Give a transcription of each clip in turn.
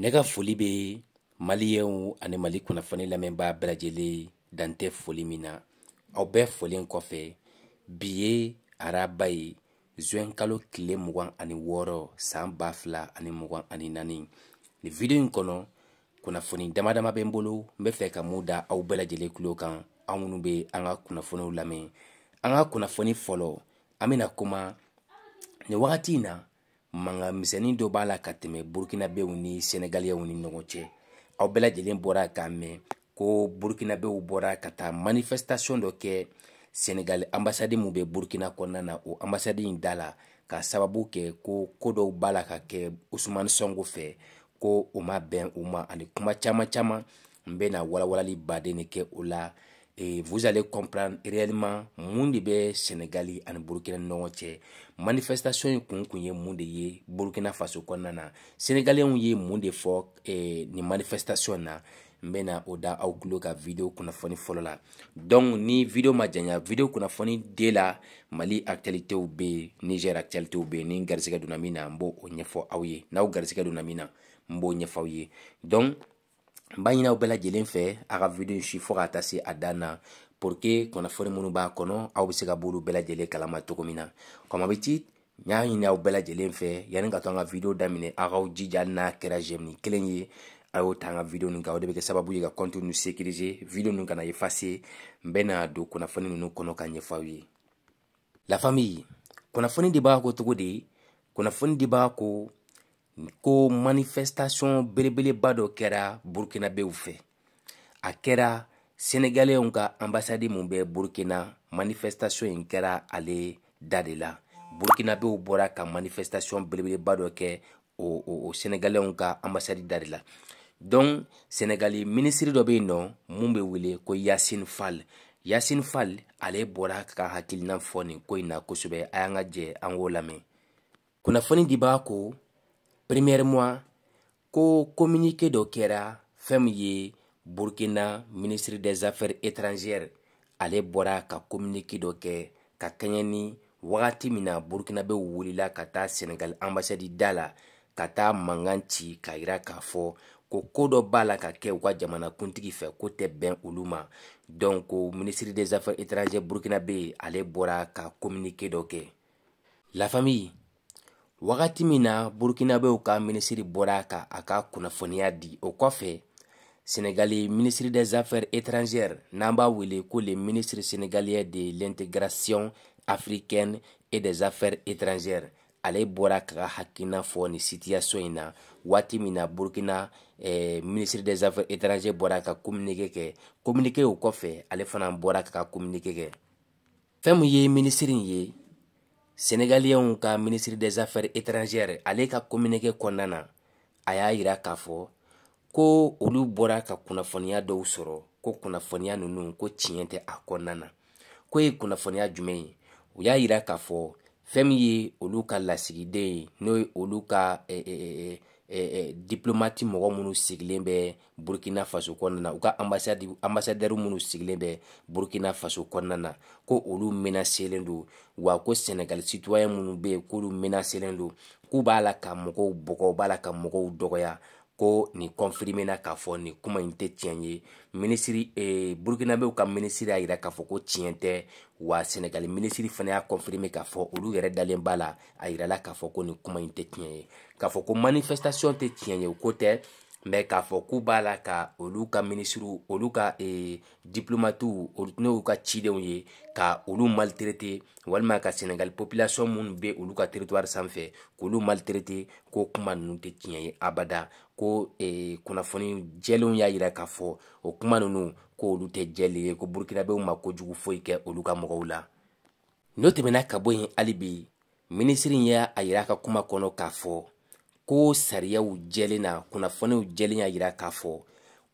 ne ka foli bɛ maliyɛnw ani mali kunnafoni lamɛnbaa bɛɛ lajɛlen dan tɛ foli min na aw bɛɛ folen kɔfɛ bi ye araba ye zuwɛn kalo tile mugan ani wɔɔrɔ saan ba fila ani mugan ani naani nin video in kɔnɔ kunnafoni dama dama bɛ n bolo n bɛ fɛ ka mun da aw bɛɛ lajɛlen kulo kan aw minnu bɛ an ka kunnafoniw lamɛn an ka kunnafoni fɔlɔ an bɛna kuma nin wagati in na mankan misɛnnin dɔ b'a la ka tɛmɛ burukinabew ni sɛnɛgaliyaw ni ɲɔgɔn cɛ aw bɛɛ lajɛlen bɔra k'a mɛn ko burukinabew bɔra ka taa manifestation dɔ kɛ senegali ambasadi min bɛ burukina kɔnɔna na o ambasadi ɲi da la ka sababu kɛ ko ko dɔw b'a la ka kɛ usumani sɔngo fɛ ko o ma bɛn u ma ani kuma caaman caaman n bena walawalali baden ne kɛ o la et vous allez comprendre réellement mun de bɛ senegali ani burukina ni ɲɔgɔn cɛ manifestation in kun kun ye mun de ye burukina faso kɔnɔna na senegaliyɛnw ye mun de fɔ eh, nin manifestation na n bɛna o da aw tulo ka video kunnafoni fɔlɔ la donc ni video ma janya video kunnafoni de la mali actualitéw bɛ yen niger actualitéw bɛ yen ni n garisigɛ donna min na n b'o ɲɛfɔ aw ye n'aw garisigɛ donna min na n b'o ɲɛfɔ aw ye donc n b'a ɲininaw bɛɛ lajɛlen fɛ a ka video si fɔɔ ka taa se a dan na pour que kunnafoni minnu b'a kɔnɔ aw be se ka b'olu bɛɛ lajɛlen kalama cogo min na comme habitude n y'a ɲini aw bɛɛ lajɛlen fɛ yani ka to an ka video daminɛ a kaw jija n'a kɛra gemini kelen ye a y'o ta an ka video nin kan o de bɛ kɛ sababu ye ka compte nu sécurise video nu kana efase n bɛna don kunnafoni nunu kɔnɔ ka ɲɛfaw ye la famille kunnafoni di b'a ko cogo de kunnafoni di b'a ko ko manifestation belebeleba dɔ kɛra burukinabew fɛ a kɛra senegalɛnw ka ambasadi mun bɛ burukina manifestation ɲi kɛra ale da de la burukinabew bɔra ka manifestation belebeleba dɔ kɛ o, o, o senegalɛnw ka ambasadi da de la donc senegali minisiri dɔ be yen nɔ mun be wele ko yasin fal yasin fal ale bɔra ka hakilina fɔ nin ko ɲi na kosɛbɛ a y'an ka jɛ an k'o lamɛn kunnafoni dibaga ko premièrement ko communiqué dɔ kɛra fɛn min ye burkina ministre des affaires étrangères ale bɔra ka communiqué dɔ kɛ ka kɛɲɛ ni wagati min na burkina be wulila ka taa senegal ambasadi da la ka taa mankan ci ka yira k'a fɔ ko koo dɔ b'a la ka kɛ u ka jamanakuntigi fɛ ko tɛ bɛn olu ma donc ko ministre des affaires étrangères burkina be ale bɔra ka communiqué dɔ kɛ la famille wagati min na burukinabew ka minisiri bɔra ka a ka kunnafoniya di o kɔfɛ senegali ministre des affaires étrangères n'an b'a wele ko le ministre sénégalien de l'intégration africaine et des affaires étrangères ale bɔra ka ka hakilina fɔ nin sitiyasɔn in na waati min na burukina eh, ministre des affaires étrangères bɔra ka kominike kɛ kominike o kɔfɛ ale fana bɔra ka ka kominike kɛ fɛn min ye minisiri ye senegaliyɛnw ka minisiri des affaires étrangères ale ka kominɛkɛ kɔnɔna na a y'a yira k'a fɔ ko olu bɔra ka kunnafoniya dɔw sɔrɔ ko kunnafoniya ninnu ko tiɲɛ tɛ a kɔnɔna na ko ye kunnafoniya jumɛn ye u y'a yira k'a fɔ fɛn min ye olu ka lasigiden ye n'o ye olu ka eh, eh, eh, diplomati mɔgɔ minnu sigilen bɛ burkina faso kɔnɔna na u ka ambasadɛri minnu sigilen bɛ burkina faso kɔnɔna na ko olu menaselen don wa ko senegal situwaye minnu bɛ yen k'olu menaselen don k'u b'a la ka mɔgɔw bɔgɔ u b'a la ka mɔgɔw dɔgɔya ko nin kɔnfirimena k'a fɔ nin kuma ɲi tɛ tiɲɛ ye minisiri e, eh, burukinabew ka minisiri y'a yira k'a fɔ ko tiɲɛ tɛ wa senegali minisiri fana y'a kɔnfirime k'a fɔ olu yɛrɛ dalen b'a la a yirala k'a fɔ ko nin kuma ɲi tɛ tiɲɛ ye k'a fɔ ko manifestation tɛ tiɲɛ ye o ko tɛ mɛ k'a fɔ k'u b'a la ka olu ka minisiriw olu ka eh, diplomatiw n'olu ka cidenw ye ka olu maltraité walima ka sénégal population minnu bɛ olu ka territoire sanfɛ k'olu maltraité ko kuma ninnu tɛ tiɲɛ ye abada ko eh, kunnafoni jɛlenw y'a yira k'a fɔ o kuma ninnu ko olu tɛ jɛlen ye ko burukinabew ma kojugu foyi kɛ olu ka mɔgɔw la n'o tɛmɛna ka bɔ yen hali bi minisiri y'a yira a ka kuma kɔnɔ k'a fɔ ko sariyaw jɛlen na kunnafoniw jɛlen y'a yira k'a fɔ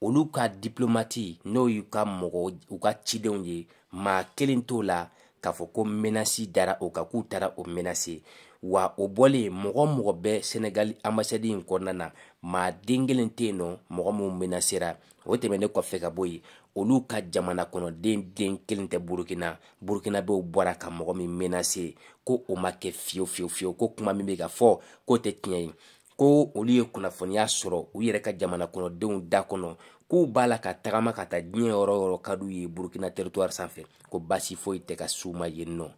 olu ka diplomati n'o y'u ka mɔgɔ u ka cidenw ye maa kelen t'o la k'a fɔ ko menasi dara o kan k'u taara o menase wa o bɔlen mɔgɔ mɔgɔ bɛ senegali ambasadi in kɔnɔna na maa den kelen tɛ yen nɔ mɔgɔ minnu menasera o tɛmɛnen kɔfɛ ka bɔ yen olu ka jamana kɔnɔden den kelen tɛ burukina burukinabew bɔra ka mɔgɔ min menase ko o ma kɛ fiyewu fiyewu fiyewu ko kuma min bɛ ka fɔ k'o tɛ tiɲɛ ye ko olu ye kunnafoniya sɔrɔ u yɛrɛ ka jamana kɔnɔdenw da kɔnɔ k'u b'a la ka tagama ka taa diɲɛ yɔrɔ yɔrɔ ka d'u ye burukina territoire sanfɛ ko basi foyi tɛ ka s'u ma yen nɔ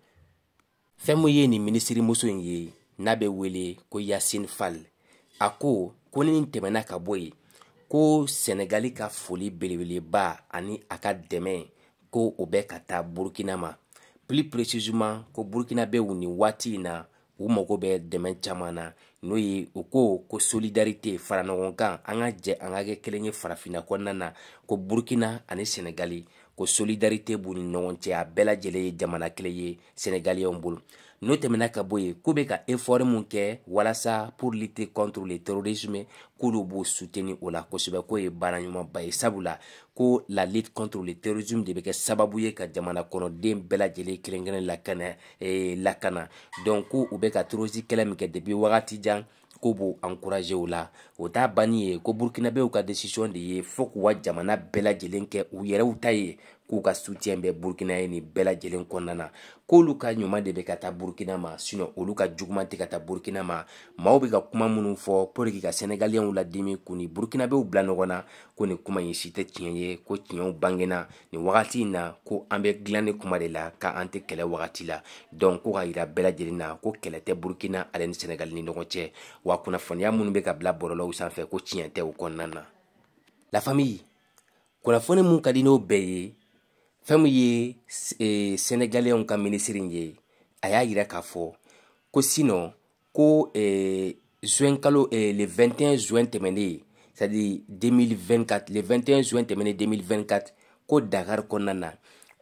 fɛn min ye nin minisiri muso in ye n'a bɛ wele ko yasin fal a ko ko ni nin tɛmɛna ka bɔ yen ko sɛnɛgali ka foli belebeleba ani a ka dɛmɛ ko o bɛ ka taa burukina ma plus précisement ko burukina bɛ u nin waati in na u mago bɛ dɛmɛ caman na n'o ye u ko ko solidarite fara ɲɔgɔn kan an ka jɛ an ka kɛ kelen ye farafinna kɔnɔna na ko burukina ani senegali ko solidarite b'u ni ɲɔgɔn cɛ a bɛɛ lajɛlen ye jamana kelen ye senegaliyɛnw bolo n'o tɛmɛna ka bɔ yen k'u bɛ ka effort mun kɛ walasa pour lutter contre le terrorisme k'olu b'o soutenir o la kosɛbɛ k'o ye baara ɲumanba ye sabula ko la lutte contre le terrorisme de bɛ kɛ sababu ye ka jamana kɔnɔden bɛɛ lajɛlen kelen-kelen lakana eh, lakana donc ko u bɛ ka terroriste kɛlɛ min kɛ depuis wagati jan ko b'o encouragé o la o t'a banni ye ko burkinabew ka décision de ye fo k'u ka jamana bɛɛ lajɛlen kɛ u yɛrɛw ta ye k'u ka soutien bɛ burkina ye nin bɛɛ lajɛlen kɔnɔna na k'olu ka ɲuman de bɛ ka taa burkina ma sinɔ olu ka juguman tɛ ka taa burkina ma maw bɛ ka kuma minnu fɔ pour que ka sɛnɛgaliyɛnw ladimi k'u ni burukinabew bila ɲɔgɔn na ko nin kuma ye si tɛ tiɲɛ ye ko tiɲɛw bangena nin wagati in na ko an bɛ dilan ni kuma de la ka an tɛ kɛlɛ wagati la donc ko ka yira bɛɛ lajɛlen na ko kɛlɛ tɛ burukina ale ni sɛnɛgali ni ɲɔgɔn cɛ wa kunnafoniya minnu bɛ ka bila bɔlɔlɔw sanfɛ ko tiɲɛ tɛ o kɔnɔna na la famille kunnafoni mun ka di n'o bɛɛ ye fɛn min ye eh, sɛnɛgaliyɛnw ka minisiri ye a y'a yira k'a fɔ ko sinɔ ko eh, zuwɛn kalo eh, le 21 zuwɛn tɛmɛnen c'est à dire 2024 le 21 juin tɛmɛnen 2024 ko dakar kɔnɔna na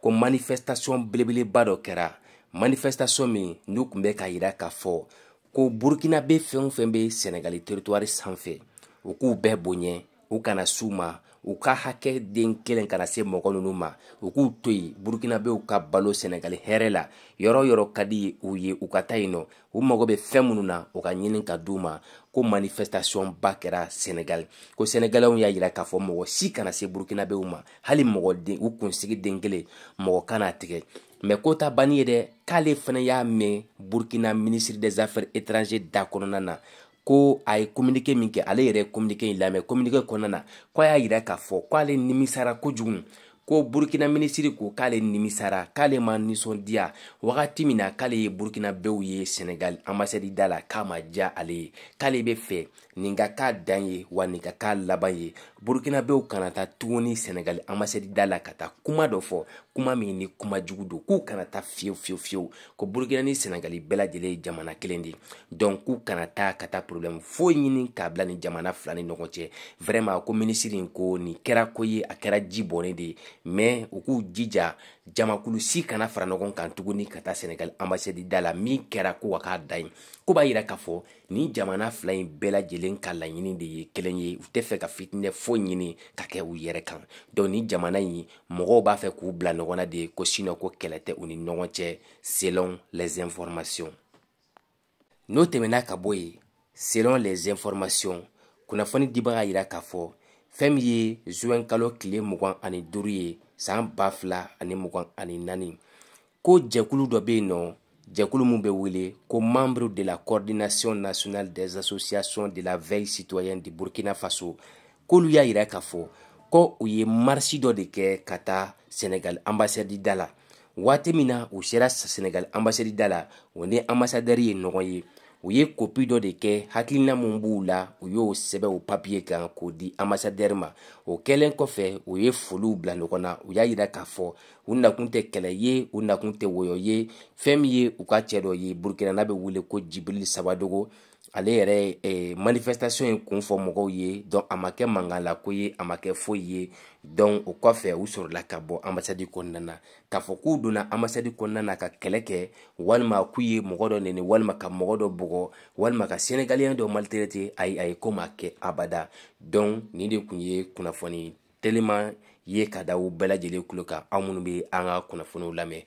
ko manifestation belebeleba dɔ kɛra manifestation min n'u tun bɛ k'a yira k'a fɔ ko burukina bɛ fɛn o fɛn bɛ sɛnɛgali territoire sanfɛ u k'u bɛɛ bonya u kana s'u ma u ka hakɛ den kelen kana se mɔgɔ nunu ma u k'u to yen burukinabew ka balo sɛnɛgali hɛrɛ la yɔrɔ yɔrɔ ka di u ye u ka taa yen nɔ u mago bɛ fɛn minnu na u ka ɲini ka di u ma ko manifestation ba kɛra senegal ko senegalɛw y'a yira k'a fɔ mɔgɔ si kana se burukinabew ma hali mɔgɔ den u kunsigi den kelen mɔgɔ kana tigɛ mɛ ko ta banni ye dɛ k'ale fana y'a mɛn burukina ministre des affaires étrangers da kɔnɔna na ko a ye kominike min kɛ ale yɛrɛ ye kominike in lamɛn kominike kɔnɔna na ko a y'a yira k'a fɔ ko ale nimisara kojugu ko burukina minisiri ko k'ale nimisara k'ale ma nisɔndiya wagati min na k'ale ye burukina ye senegal ambasɛdi da la k'a ma ale ye k'ale be fɛ nin ka k'a dan ye wa nin ka k'a laban ye burukina kanata kana ta tuguni senegal ambasɛdi da la ka taa kuma dɔ fɔ kuma min ni kuma jugu do k'u kana ta fiyewu fiyewu fiyewu ko burukina ni senegali bɛɛ ye jamana kelen de donc k'u kana ta ka taa problème foyi ɲini k'a bila ni jamana fila ni ɲɔgɔn cɛ vraiment ko minisiri ko nin kɛra ko ye a kɛra ji bɔnnen de ye mais u k'u jija jamakulu si kana fara ɲɔgɔn kan tuguni ka taa senegali ambassade da la min kɛra ko a k'a da yen ko b'a yira k'a fɔ nin jamana fila in bɛɛ lajɛlen ka laɲini de ye kelen ye u tɛ fɛ ka fitinɛ foyi ɲini ka kɛ u yɛrɛ kan donc nin jamana in mɔgɔw b'a fɛ k'u bila ɲɔgɔn na de ko sinɔ ko kɛlɛ tɛ u ni ɲɔgɔn cɛ selon les informations n'o tɛmɛna ka bɔ yen selon les informations kunnafoni dibaga yira k'a fɔ fɛn min ye zuwɛn kalo tile mugan ani duuru ye saan ba fila ani mugan ani naani ko jɛkulu dɔ be yen nɔ jɛkulu min bɛ wele ko membre de la coordination nationale des associations de la veille citoyenne de burkina faso k'olu y'a yira k'a fɔ ko u ye marisi dɔ de kɛ ka taa senegal ambasadi da la waati min na u sera senegal ambasadi da la o ni ambasadɛri ye ɲɔgɔn ye Ouye kopi do deke, hatilina mou mbou la, ouye ou sebe ou papye kan, kodi amasa derma, ouke len kofen, ouye folu blan lo konan, ouye aida kafon, ouye nakonte keleye, ouye nakonte woyoye, femye, ukache doye, burke nanabe wile kodi jibili sabadogo. ale yɛrɛ eh, manifestation ye kun fɔ mɔgɔw ye dɔn a ma kɛ mankan la ko ye a ma kɛ foyi ye dɔn o kɔfɛ u sɔrɔla ka bɔ ambasadi kɔnɔna na k'a fɔ k'u donna ambasadi kɔnɔna na ka kɛlɛ kɛ walima k'u ye mɔgɔ dɔ nɛni walima ka mɔgɔ dɔ bugɔ walima ka senegaliyɛn dɔ maliterete ayi a ye ko ma kɛ abada dɔn nin de kun ye kunnafoni telima ye ka da u bɛɛ lajɛlen kulo kan aw minnu bɛ an ka kunnafoniw lamɛn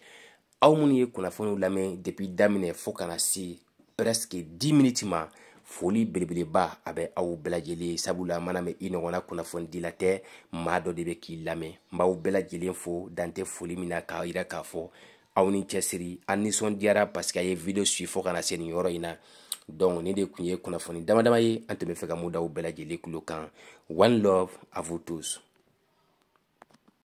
aw minnu ye kunnafoniw lamɛn depi daminɛ fo kana se preske 10 miniti ma foli belebeleba a bɛ aw bɛlajɛlen sabula mana mɛn i ɲɔgɔnna kunnafonidila tɛ maa dɔ de bɛ k'i lamɛn n b'aw bɛlajɛlen fo dantɛ foli min na k'a yira k'a fɔ aw ni cɛsiri an nisɔndiyara parsike a ye video sui fɔ kana se nin yɔrɔ in na donc ni de kun ye kunnafoni dama dama ye an tun bɛ fɛ ka mun daw bɛlajɛlen kulo kan one love à vous tous